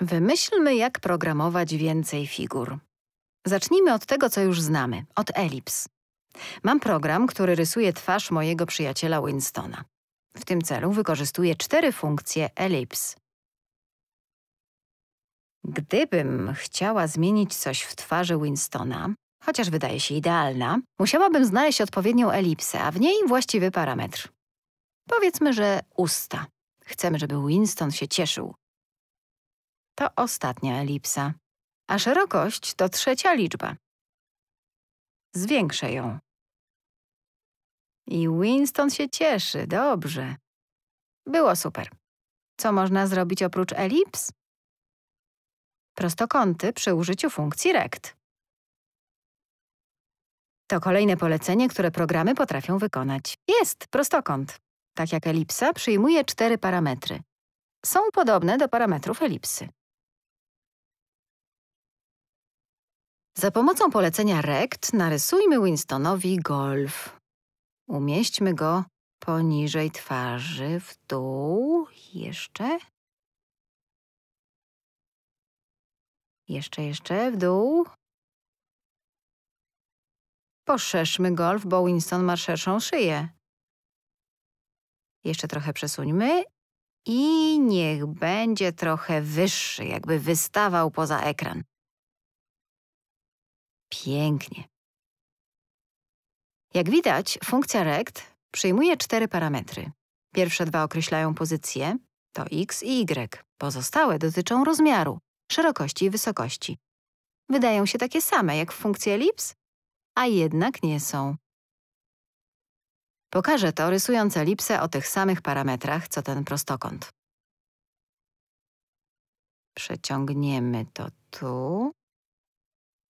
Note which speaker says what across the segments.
Speaker 1: Wymyślmy, jak programować więcej figur. Zacznijmy od tego, co już znamy, od elips. Mam program, który rysuje twarz mojego przyjaciela Winstona. W tym celu wykorzystuję cztery funkcje elips. Gdybym chciała zmienić coś w twarzy Winstona, chociaż wydaje się idealna, musiałabym znaleźć odpowiednią elipsę, a w niej właściwy parametr. Powiedzmy, że usta. Chcemy, żeby Winston się cieszył, to ostatnia elipsa, a szerokość to trzecia liczba. Zwiększę ją. I Winston się cieszy, dobrze. Było super. Co można zrobić oprócz elips? Prostokąty przy użyciu funkcji rect. To kolejne polecenie, które programy potrafią wykonać. Jest prostokąt. Tak jak elipsa, przyjmuje cztery parametry. Są podobne do parametrów elipsy. Za pomocą polecenia rect narysujmy Winstonowi golf. Umieśćmy go poniżej twarzy, w dół, jeszcze. Jeszcze, jeszcze, w dół. Poszerzmy golf, bo Winston ma szerszą szyję. Jeszcze trochę przesuńmy i niech będzie trochę wyższy, jakby wystawał poza ekran. Pięknie. Jak widać, funkcja rect przyjmuje cztery parametry. Pierwsze dwa określają pozycję, to x i y. Pozostałe dotyczą rozmiaru, szerokości i wysokości. Wydają się takie same jak w funkcji elips, a jednak nie są. Pokażę to rysując elipsę o tych samych parametrach, co ten prostokąt. Przeciągniemy to tu.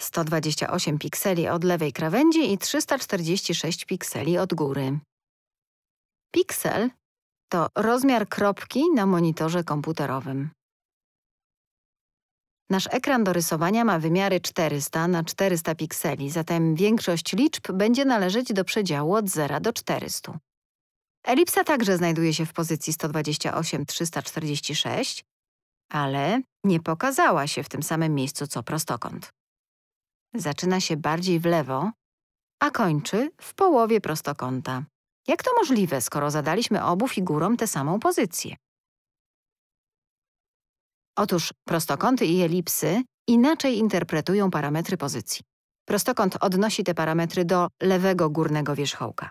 Speaker 1: 128 pikseli od lewej krawędzi i 346 pikseli od góry. Piksel to rozmiar kropki na monitorze komputerowym. Nasz ekran do rysowania ma wymiary 400 na 400 pikseli, zatem większość liczb będzie należeć do przedziału od 0 do 400. Elipsa także znajduje się w pozycji 128-346, ale nie pokazała się w tym samym miejscu co prostokąt zaczyna się bardziej w lewo, a kończy w połowie prostokąta. Jak to możliwe, skoro zadaliśmy obu figurom tę samą pozycję? Otóż prostokąty i elipsy inaczej interpretują parametry pozycji. Prostokąt odnosi te parametry do lewego górnego wierzchołka.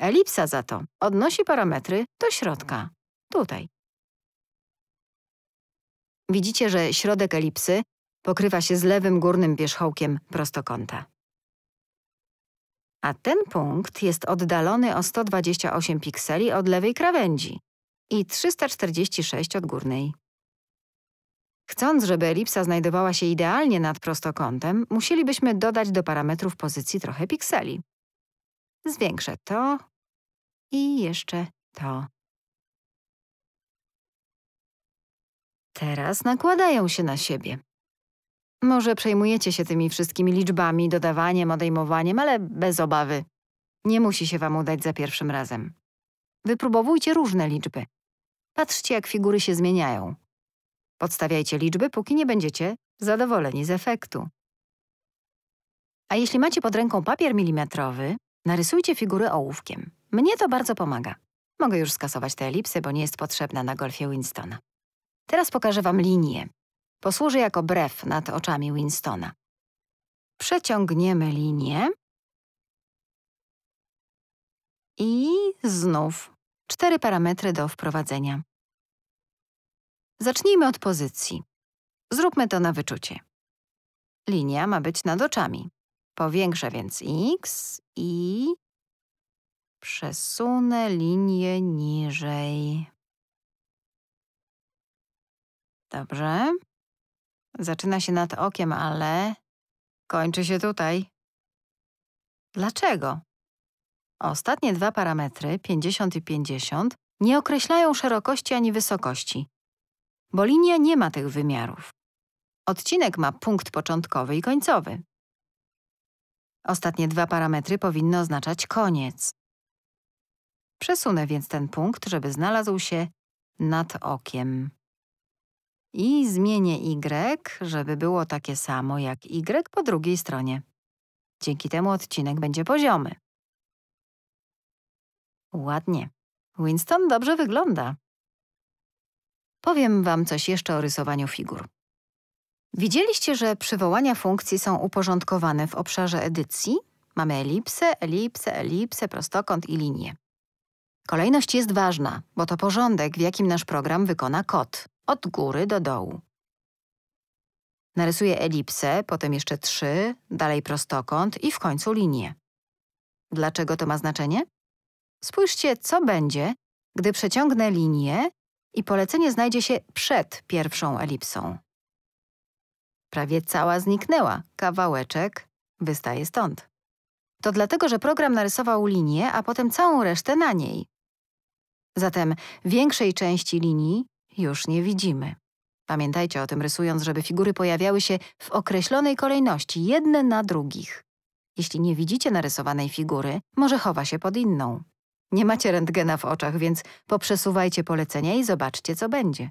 Speaker 1: Elipsa za to odnosi parametry do środka, tutaj. Widzicie, że środek elipsy pokrywa się z lewym górnym wierzchołkiem prostokąta. A ten punkt jest oddalony o 128 pikseli od lewej krawędzi i 346 od górnej. Chcąc, żeby elipsa znajdowała się idealnie nad prostokątem, musielibyśmy dodać do parametrów pozycji trochę pikseli. Zwiększę to i jeszcze to. Teraz nakładają się na siebie. Może przejmujecie się tymi wszystkimi liczbami, dodawaniem, odejmowaniem, ale bez obawy. Nie musi się wam udać za pierwszym razem. Wypróbowujcie różne liczby. Patrzcie, jak figury się zmieniają. Podstawiajcie liczby, póki nie będziecie zadowoleni z efektu. A jeśli macie pod ręką papier milimetrowy, narysujcie figury ołówkiem. Mnie to bardzo pomaga. Mogę już skasować te elipsy, bo nie jest potrzebna na golfie Winstona. Teraz pokażę wam linię. Posłuży jako brew nad oczami Winstona. Przeciągniemy linię i znów cztery parametry do wprowadzenia. Zacznijmy od pozycji. Zróbmy to na wyczucie. Linia ma być nad oczami. Powiększę więc x i przesunę linię niżej. Dobrze. Zaczyna się nad okiem, ale kończy się tutaj. Dlaczego? Ostatnie dwa parametry, 50 i 50, nie określają szerokości ani wysokości, bo linia nie ma tych wymiarów. Odcinek ma punkt początkowy i końcowy. Ostatnie dwa parametry powinny oznaczać koniec. Przesunę więc ten punkt, żeby znalazł się nad okiem i zmienię y, żeby było takie samo jak y po drugiej stronie. Dzięki temu odcinek będzie poziomy. Ładnie. Winston dobrze wygląda. Powiem wam coś jeszcze o rysowaniu figur. Widzieliście, że przywołania funkcji są uporządkowane w obszarze edycji? Mamy elipsę, elipsę, elipsę, prostokąt i linię. Kolejność jest ważna, bo to porządek, w jakim nasz program wykona kod od góry do dołu. Narysuję elipsę, potem jeszcze trzy, dalej prostokąt i w końcu linię. Dlaczego to ma znaczenie? Spójrzcie, co będzie, gdy przeciągnę linię i polecenie znajdzie się przed pierwszą elipsą. Prawie cała zniknęła, kawałeczek wystaje stąd. To dlatego, że program narysował linię, a potem całą resztę na niej. Zatem większej części linii już nie widzimy. Pamiętajcie o tym rysując, żeby figury pojawiały się w określonej kolejności, jedne na drugich. Jeśli nie widzicie narysowanej figury, może chowa się pod inną. Nie macie rentgena w oczach, więc poprzesuwajcie polecenia i zobaczcie, co będzie.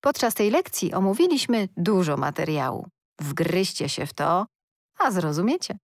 Speaker 1: Podczas tej lekcji omówiliśmy dużo materiału. Wgryźcie się w to, a zrozumiecie.